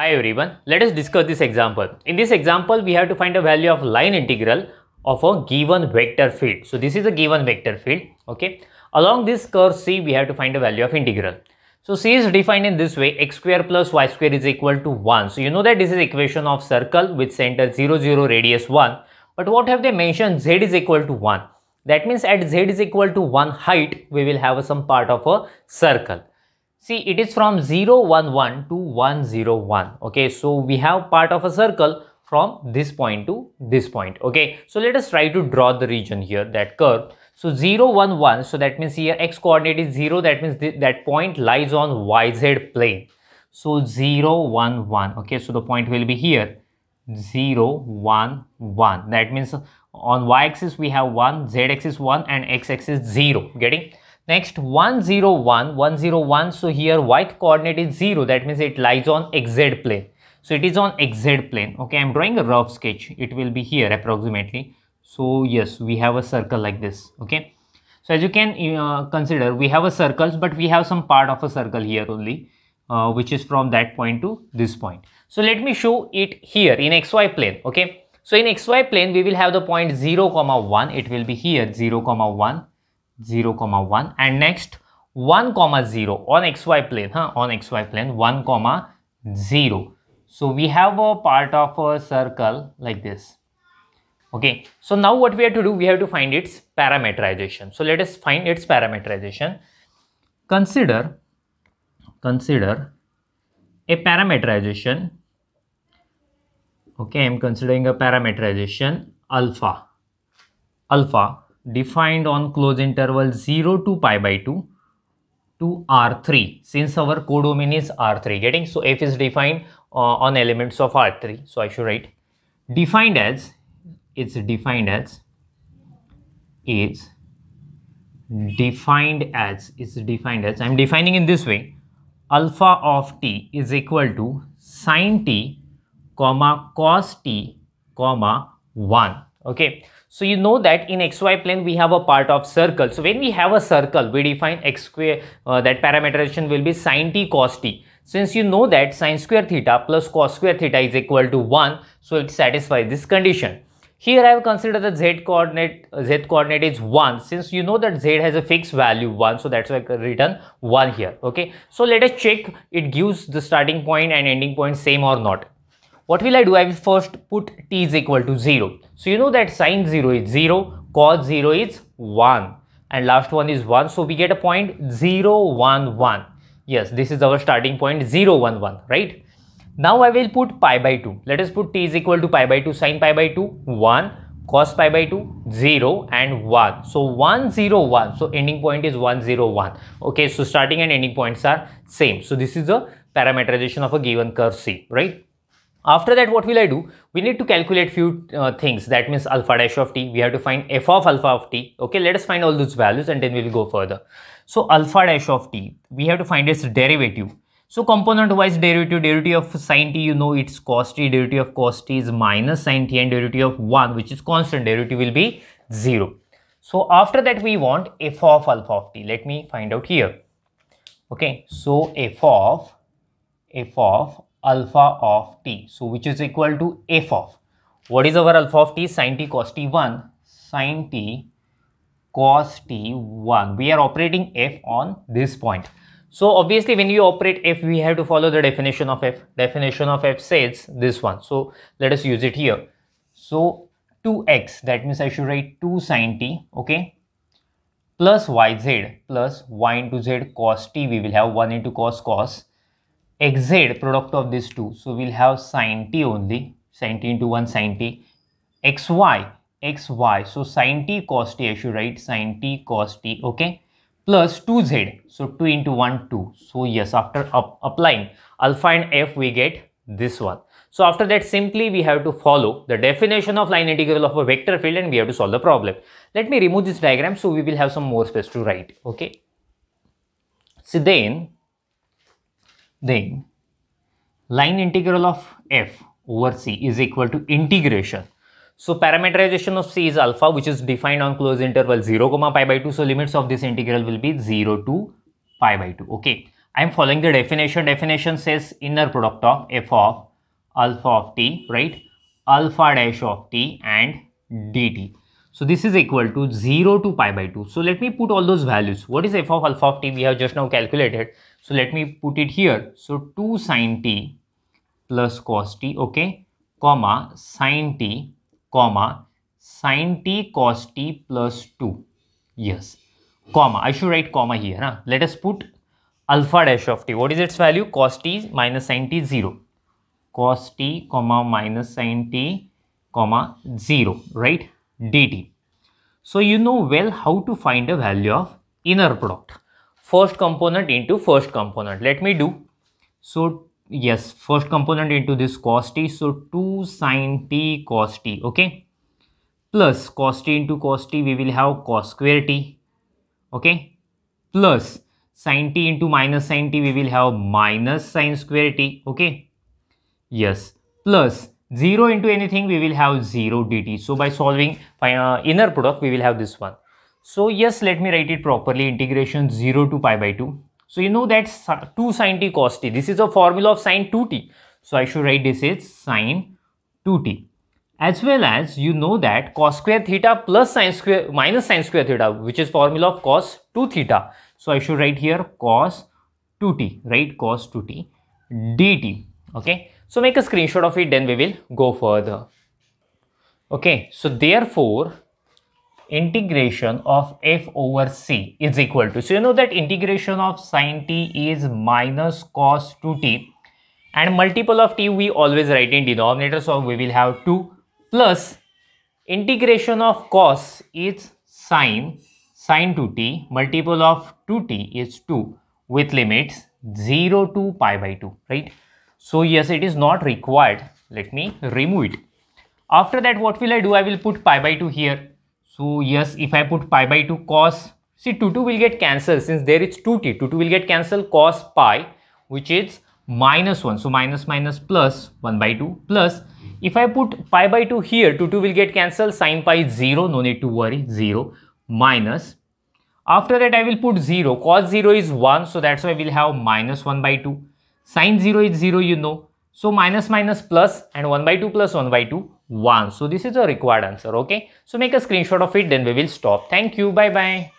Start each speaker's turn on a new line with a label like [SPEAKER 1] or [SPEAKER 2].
[SPEAKER 1] Hi everyone, let us discuss this example. In this example, we have to find a value of line integral of a given vector field. So this is a given vector field, okay. Along this curve C, we have to find a value of integral. So C is defined in this way, x square plus y square is equal to 1. So you know that this is equation of circle with center 0, 0, radius 1. But what have they mentioned? Z is equal to 1. That means at Z is equal to 1 height, we will have some part of a circle. See, it is from 0, 1, 1 to 101 okay so we have part of a circle from this point to this point okay so let us try to draw the region here that curve so 0 1 1 so that means here x coordinate is 0 that means th that point lies on yz plane so 0 1 1 okay so the point will be here 0 1 1 that means on y axis we have 1 z axis 1 and x axis 0 getting Next 101, 101. So here white coordinate is 0. That means it lies on XZ plane. So it is on XZ plane. Okay, I'm drawing a rough sketch. It will be here approximately. So yes, we have a circle like this. Okay. So as you can uh, consider, we have a circle, but we have some part of a circle here only, uh, which is from that point to this point. So let me show it here in XY plane. Okay. So in XY plane, we will have the point 0, comma 1. It will be here 0, comma 1 0 comma 1 and next 1 comma 0 on xy plane huh? on xy plane 1 comma 0 so we have a part of a circle like this okay so now what we have to do we have to find its parameterization so let us find its parameterization consider consider a parameterization okay i'm considering a parameterization alpha alpha defined on closed interval 0 to pi by 2 to R3 since our codomain is R3 getting so f is defined uh, on elements of R3 so I should write defined as it's defined as is defined as is defined as I'm defining in this way alpha of t is equal to sine t comma cos t comma 1 okay so you know that in xy plane we have a part of circle. So when we have a circle, we define x square, uh, that parameterization will be sine t cos t. Since you know that sine square theta plus cos square theta is equal to 1, so it satisfies this condition. Here I have considered the z coordinate, uh, z coordinate is 1 since you know that z has a fixed value 1 so that's why I written 1 here okay. So let us check it gives the starting point and ending point same or not what will I do? I will first put t is equal to 0. So you know that sine 0 is 0, cos 0 is 1 and last one is 1. So we get a point 0, 1, 1. Yes, this is our starting point 0, 1, 1, right? Now I will put pi by 2. Let us put t is equal to pi by 2 sine pi by 2 1 cos pi by 2 0 and 1. So 1 0 1. So ending point is 1 0 1. Okay, so starting and ending points are same. So this is the parameterization of a given curve C, right? After that, what will I do? We need to calculate few uh, things. That means alpha dash of t. We have to find f of alpha of t. Okay, let us find all those values and then we'll go further. So alpha dash of t, we have to find its derivative. So component wise derivative, derivative of sine t, you know it's cos t, derivative of cos t is minus sine t and derivative of 1 which is constant, derivative will be 0. So after that we want f of alpha of t, let me find out here. Okay, so f of f of alpha of t. So, which is equal to f of. What is our alpha of t? Sin t cos t 1. Sin t cos t 1. We are operating f on this point. So, obviously when you operate f, we have to follow the definition of f. Definition of f says this one. So, let us use it here. So, 2x, that means I should write 2 sin t, okay, plus yz plus y into z cos t, we will have 1 into cos cos xz product of these two. So we'll have sin t only, sin t into 1 sin t, xy, xy. So sin t cos t, I should write sin t cos t, okay, plus 2z. So 2 into 1, 2. So yes, after up, applying alpha and f, we get this one. So after that, simply we have to follow the definition of line integral of a vector field and we have to solve the problem. Let me remove this diagram so we will have some more space to write, okay. So then, then line integral of f over c is equal to integration. So parameterization of c is alpha which is defined on closed interval 0 comma pi by 2. So limits of this integral will be 0 to pi by 2. Okay. I am following the definition. Definition says inner product of f of alpha of t right alpha dash of t and dt. So this is equal to 0 to pi by 2. So let me put all those values. What is f of alpha of t we have just now calculated. So let me put it here. So 2 sine t plus cos t, okay, comma sine t, comma sine t cos t plus 2. Yes, comma. I should write comma here. Huh? Let us put alpha dash of t. What is its value? Cos t minus sine t 0. Cos t comma minus sine t comma 0, right? dt. So you know well how to find the value of inner product. First component into first component. Let me do. So yes, first component into this cos t. So 2 sine t cos t. Okay. Plus cos t into cos t we will have cos square t. Okay. Plus sine t into minus sine t we will have minus sine square t. Okay. Yes. Plus 0 into anything, we will have 0 dt. So by solving uh, inner product, we will have this one. So yes, let me write it properly. Integration 0 to pi by 2. So you know that 2 sine t cos t. This is a formula of sine 2t. So I should write this as sine 2t. As well as you know that cos square theta plus sine square minus sine square theta which is formula of cos 2 theta. So I should write here cos 2t, right? Cos 2t dt. Okay. So make a screenshot of it, then we will go further. Okay, so therefore, integration of f over c is equal to, so you know that integration of sine t is minus cos 2t and multiple of t we always write in denominator, so we will have 2 plus integration of cos is sine sine 2t multiple of 2t is 2 with limits 0 to pi by 2, right? So yes, it is not required. Let me remove it. After that, what will I do? I will put pi by 2 here. So yes, if I put pi by 2 cos, see 2 2 will get cancelled since there is 2t. 2 2 will get cancelled cos pi which is minus 1. So minus minus plus 1 by 2 plus if I put pi by 2 here 2 2 will get cancelled sine pi is 0 no need to worry 0 minus after that I will put 0 cos 0 is 1 so that's why we'll have minus 1 by 2 Sine 0 is 0, you know. So minus minus plus and 1 by 2 plus 1 by 2, 1. So this is a required answer, okay? So make a screenshot of it, then we will stop. Thank you. Bye-bye.